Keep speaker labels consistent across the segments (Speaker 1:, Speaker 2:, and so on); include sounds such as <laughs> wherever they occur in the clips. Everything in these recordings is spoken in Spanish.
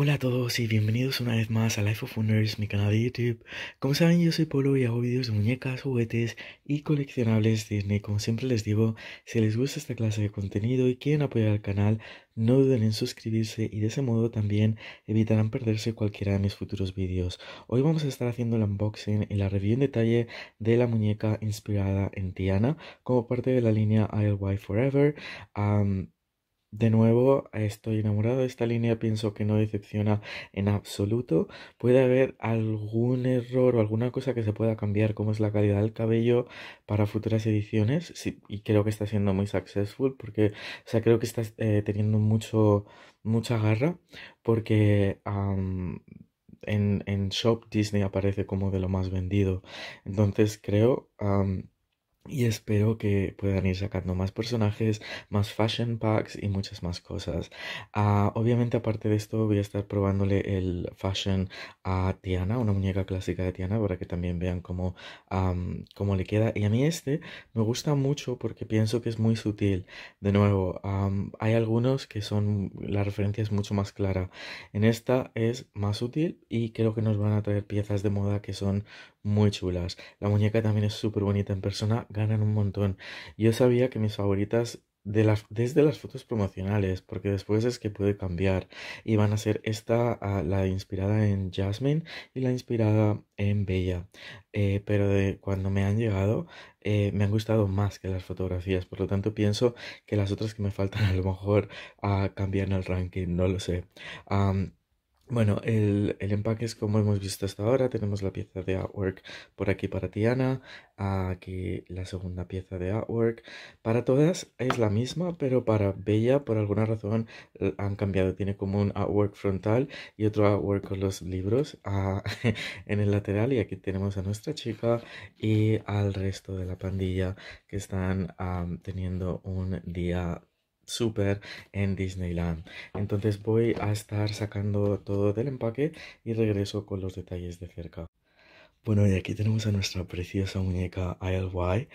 Speaker 1: Hola a todos y bienvenidos una vez más a Life of Wonders, mi canal de YouTube. Como saben, yo soy Polo y hago vídeos de muñecas, juguetes y coleccionables Disney. Como siempre les digo, si les gusta esta clase de contenido y quieren apoyar al canal, no duden en suscribirse y de ese modo también evitarán perderse cualquiera de mis futuros videos. Hoy vamos a estar haciendo el unboxing y la review en detalle de la muñeca inspirada en Tiana como parte de la línea I'll Forever. De nuevo, estoy enamorado de esta línea, pienso que no decepciona en absoluto. Puede haber algún error o alguna cosa que se pueda cambiar, como es la calidad del cabello para futuras ediciones. y creo que está siendo muy successful, porque, o sea, creo que está eh, teniendo mucho, mucha garra, porque en, en Shop Disney aparece como de lo más vendido. Entonces creo... Y espero que puedan ir sacando más personajes, más fashion packs y muchas más cosas. Ah, obviamente, aparte de esto, voy a estar probándole el fashion a Tiana, una muñeca clásica de Tiana, para que también vean cómo, cómo le queda. Y a mí este me gusta mucho porque pienso que es muy sutil. De nuevo, hay algunos que son, la referencia es mucho más clara. En esta es más sutil y creo que nos van a traer piezas de moda que son muy chulas. La muñeca también es súper bonita en persona ganan un montón. Yo sabía que mis favoritas de las, desde las fotos promocionales, porque después es que puede cambiar. Y van a ser esta, ah, la inspirada en Jasmine y la inspirada en Bella. Eh, pero de cuando me han llegado, eh, me han gustado más que las fotografías. Por lo tanto, pienso que las otras que me faltan <laughs> a lo mejor a ah, cambian el ranking, no lo sé. Bueno, el, empaque es como hemos visto hasta ahora. Tenemos la pieza de artwork por aquí para Tiana, aquí la segunda pieza de artwork. Para todas es la misma, pero para Bella por alguna razón han cambiado. Tiene como un artwork frontal y otro artwork con los libros ah, <laughs> en el lateral. Y aquí tenemos a nuestra chica y al resto de la pandilla que están teniendo un día súper en Disneyland. Entonces voy a estar sacando todo del empaque y regreso con los detalles de cerca. Bueno, y aquí tenemos a nuestra preciosa muñeca ILY.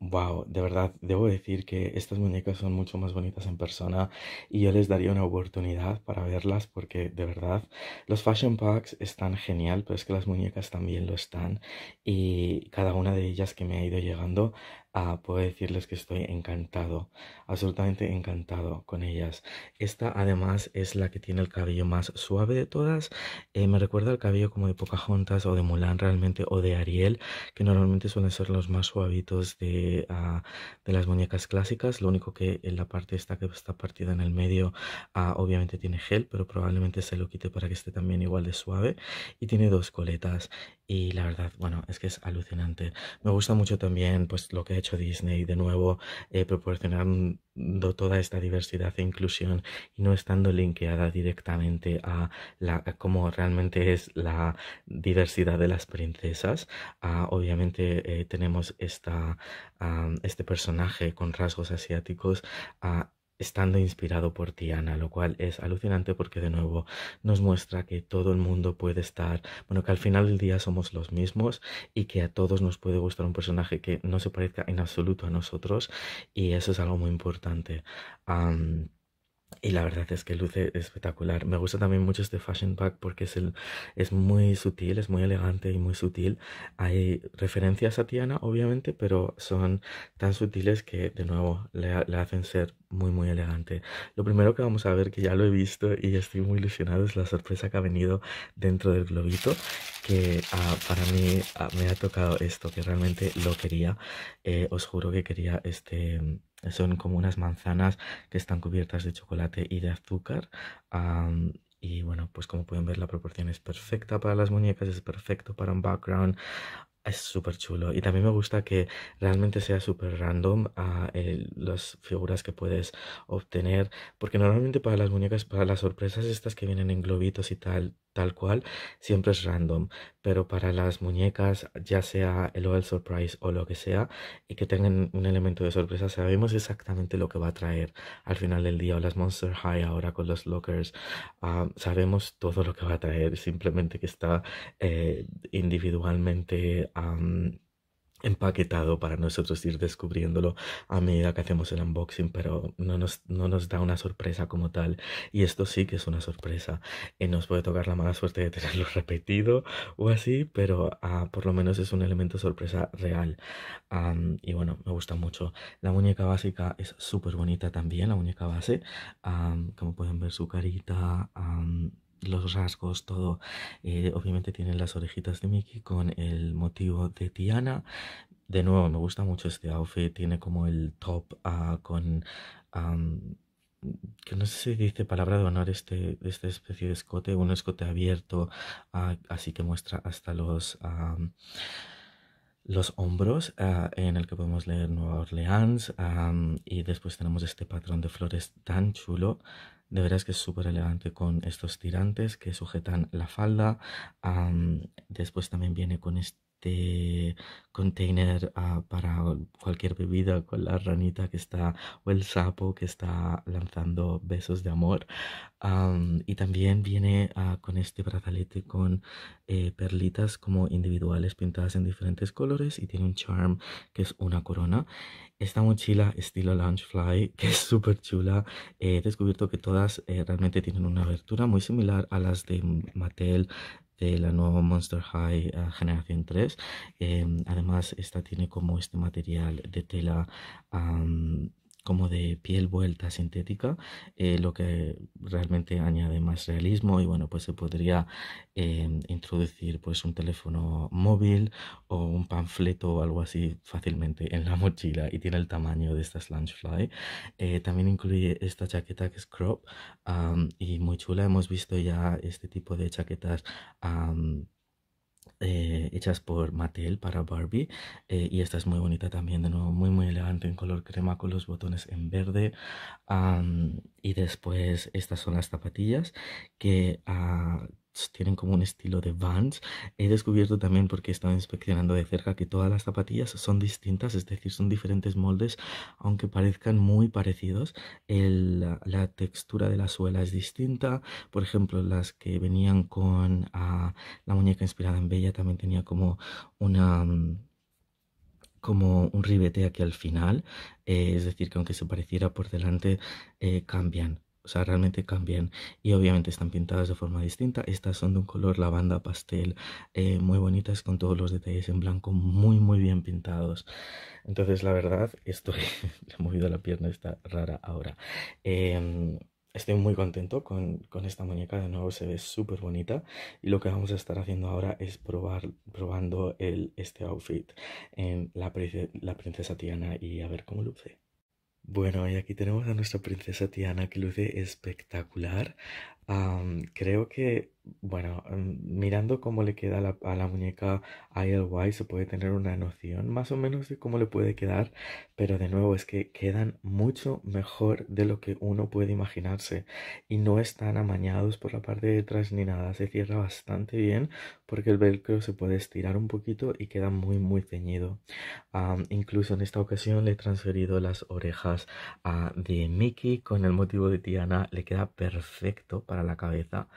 Speaker 1: wow, de verdad, debo decir que estas muñecas son mucho más bonitas en persona y yo les daría una oportunidad para verlas porque, de verdad, los fashion packs están genial, pero es que las muñecas también lo están y cada una de ellas que me ha ido llegando Ah, puedo decirles que estoy encantado, absolutamente encantado con ellas. Esta además es la que tiene el cabello más suave de todas. Eh, me recuerda al cabello como de Pocahontas o de Mulan realmente o de Ariel, que normalmente suelen ser los más suavitos de, ah, de las muñecas clásicas. Lo único que en la parte esta que está partida en el medio ah, obviamente tiene gel, pero probablemente se lo quite para que esté también igual de suave. Y tiene dos coletas y la verdad, bueno, es que es alucinante. Me gusta mucho también pues lo que Disney de nuevo eh, proporcionando toda esta diversidad e inclusión y no estando linkeada directamente a, la, como cómo realmente es la diversidad de las princesas. obviamente eh, tenemos esta, este personaje con rasgos asiáticos estando inspirado por Tiana, lo cual es alucinante porque de nuevo nos muestra que todo el mundo puede estar, bueno, que al final del día somos los mismos y que a todos nos puede gustar un personaje que no se parezca en absoluto a nosotros y eso es algo muy importante. Y la verdad es que luce espectacular. Me gusta también mucho este fashion pack porque es, el, es muy sutil, es muy elegante y muy sutil. Hay referencias a Tiana, obviamente, pero son tan sutiles que, de nuevo, le, hacen ser muy, muy elegante. Lo primero que vamos a ver, que ya lo he visto y estoy muy ilusionado, es la sorpresa que ha venido dentro del globito, que ah, para mí ah, me ha tocado esto, que realmente lo quería. Eh, os juro que quería este son como unas manzanas que están cubiertas de chocolate y de azúcar. y bueno, pues como pueden ver la proporción es perfecta para las muñecas, es perfecto para un background. Es súper chulo y también me gusta que realmente sea súper random ah, las figuras que puedes obtener porque normalmente para las muñecas, para las sorpresas estas que vienen en globitos y tal, tal cual, siempre es random. Pero para las muñecas, ya sea el Oil Surprise o lo que sea, y que tengan un elemento de sorpresa, sabemos exactamente lo que va a traer al final del día. O las Monster High ahora con los Lockers, ah, sabemos todo lo que va a traer, simplemente que está eh, individualmente empaquetado para nosotros ir descubriéndolo a medida que hacemos el unboxing, pero no nos, no nos da una sorpresa como tal. Y esto sí que es una sorpresa. Eh, nos puede tocar la mala suerte de tenerlo <laughs> repetido o así, pero ah, por lo menos es un elemento sorpresa real. y bueno, me gusta mucho. La muñeca básica es súper bonita también, la muñeca base. como pueden ver su carita los rasgos, todo. Eh, obviamente tiene las orejitas de Mickey con el motivo de Tiana. De nuevo, me gusta mucho este outfit. Tiene como el top ah, con... que no sé si dice palabra de honor este, esta especie de escote, un escote abierto, ah, así que muestra hasta los, los hombros, ah, en el que podemos leer Nueva Orleans, y después tenemos este patrón de flores tan chulo, de veras que es súper elegante con estos tirantes que sujetan la falda. después también viene con este este container ah, para cualquier bebida con la ranita que está o el sapo que está lanzando besos de amor y también viene ah, con este brazalete con eh, perlitas como individuales pintadas en diferentes colores y tiene un charm que es una corona esta mochila estilo fly <laughs> que es súper chula, eh, he descubierto que todas eh, realmente tienen una abertura muy similar a las de Mattel de la nueva Monster High eh, Generación 3. Em, además, esta tiene como este material de tela como de piel vuelta sintética, eh, lo que realmente añade más realismo y bueno, pues se podría em, introducir pues un teléfono móvil o un panfleto o algo así fácilmente en la mochila y tiene el tamaño de estas lunch Eh, también incluye esta chaqueta que es crop y muy chula, hemos visto ya este tipo de chaquetas eh, hechas por Mattel para Barbie. Eh, y esta es muy bonita también, de nuevo, muy, muy elegante en color crema con los botones en verde. y después estas son las zapatillas que, ah, tienen como un estilo de Vans. He descubierto también porque he estado inspeccionando de cerca que todas las zapatillas son distintas, es decir, son diferentes moldes, aunque parezcan muy parecidos. la, textura de la suela es distinta. Por ejemplo, las que venían con ah, la muñeca inspirada en Bella también tenía como mm, como un ribete aquí al final, eh, es decir, que aunque se pareciera por delante, eh, cambian. O sea, realmente cambian y obviamente están pintadas de forma distinta. Estas son de un color lavanda pastel, eh, muy bonitas con todos los detalles en blanco, muy muy bien pintados. Entonces, la verdad, estoy... <laughs> Le he movido la pierna, está rara ahora. Em, estoy muy contento con, esta muñeca, de nuevo se ve súper bonita. Y lo que vamos a estar haciendo ahora es probar, probando el, este outfit en la, la princesa Tiana y a ver cómo luce. Bueno, y aquí tenemos a nuestra princesa Tiana que luce espectacular. creo que bueno, mm, mirando cómo le queda a la muñeca ILY se puede tener una noción más o menos de cómo le puede quedar, pero de nuevo es que quedan mucho mejor de lo que uno puede imaginarse y no están amañados por la parte de atrás ni nada, se cierra bastante bien porque el velcro se puede estirar un poquito y queda muy muy ceñido. Ah, incluso en esta ocasión le he transferido las orejas a de Mickey con el motivo de Tiana, le queda perfecto para la cabeza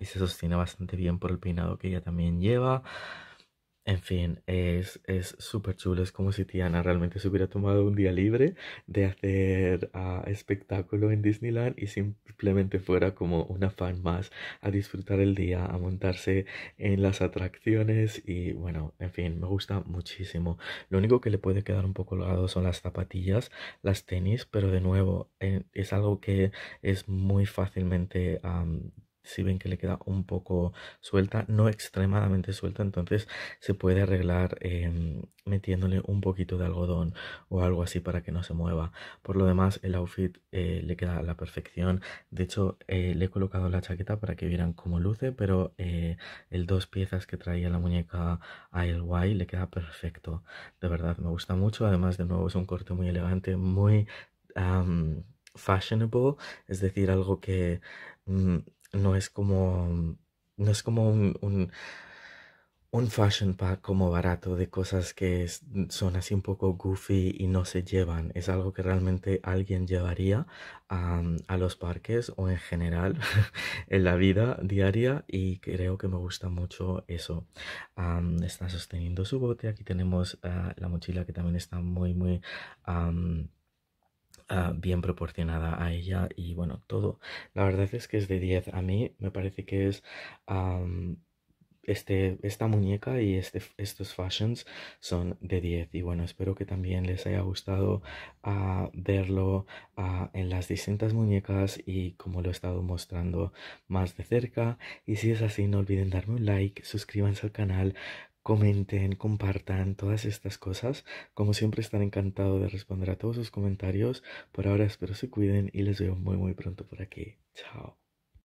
Speaker 1: y se sostiene bastante bien por el peinado que ella también lleva. En fin, es súper chulo. Es como si Tiana realmente se hubiera tomado un día libre de hacer ah, espectáculo en Disneyland y simplemente fuera como una fan más a disfrutar el día, a montarse en las atracciones y bueno, en fin, me gusta muchísimo. Lo único que le puede quedar un poco holgado son las zapatillas, las tenis, pero de nuevo, eh, es algo que es muy fácilmente si ven que le queda un poco suelta, no extremadamente suelta, entonces se puede arreglar em, metiéndole un poquito de algodón o algo así para que no se mueva. Por lo demás, el outfit eh, le queda a la perfección. De hecho, eh, le he colocado la chaqueta para que vieran cómo luce, pero eh, el dos piezas que traía la muñeca a el guay le queda perfecto. De verdad, me gusta mucho. Además, de nuevo, es un corte muy elegante, muy... fashionable, es decir, algo que mm, no es como, no es como un, un, fashion pack como barato de cosas que son así un poco goofy y no se llevan. Es algo que realmente alguien llevaría a, los parques o en general <laughs> en la vida diaria y creo que me gusta mucho eso. está sosteniendo su bote. Aquí tenemos ah, la mochila que también está muy, muy... Ah, bien proporcionada a ella y bueno, todo. La verdad es que es de 10. A mí me parece que es... este, esta muñeca y este, estos fashions son de 10 y bueno espero que también les haya gustado ah, verlo ah, en las distintas muñecas y como lo he estado mostrando más de cerca y si es así no olviden darme un like suscríbanse al canal comenten, compartan todas estas cosas. Como siempre, están encantado de responder a todos sus comentarios. Por ahora espero se cuiden y les veo muy muy pronto por aquí. Chao.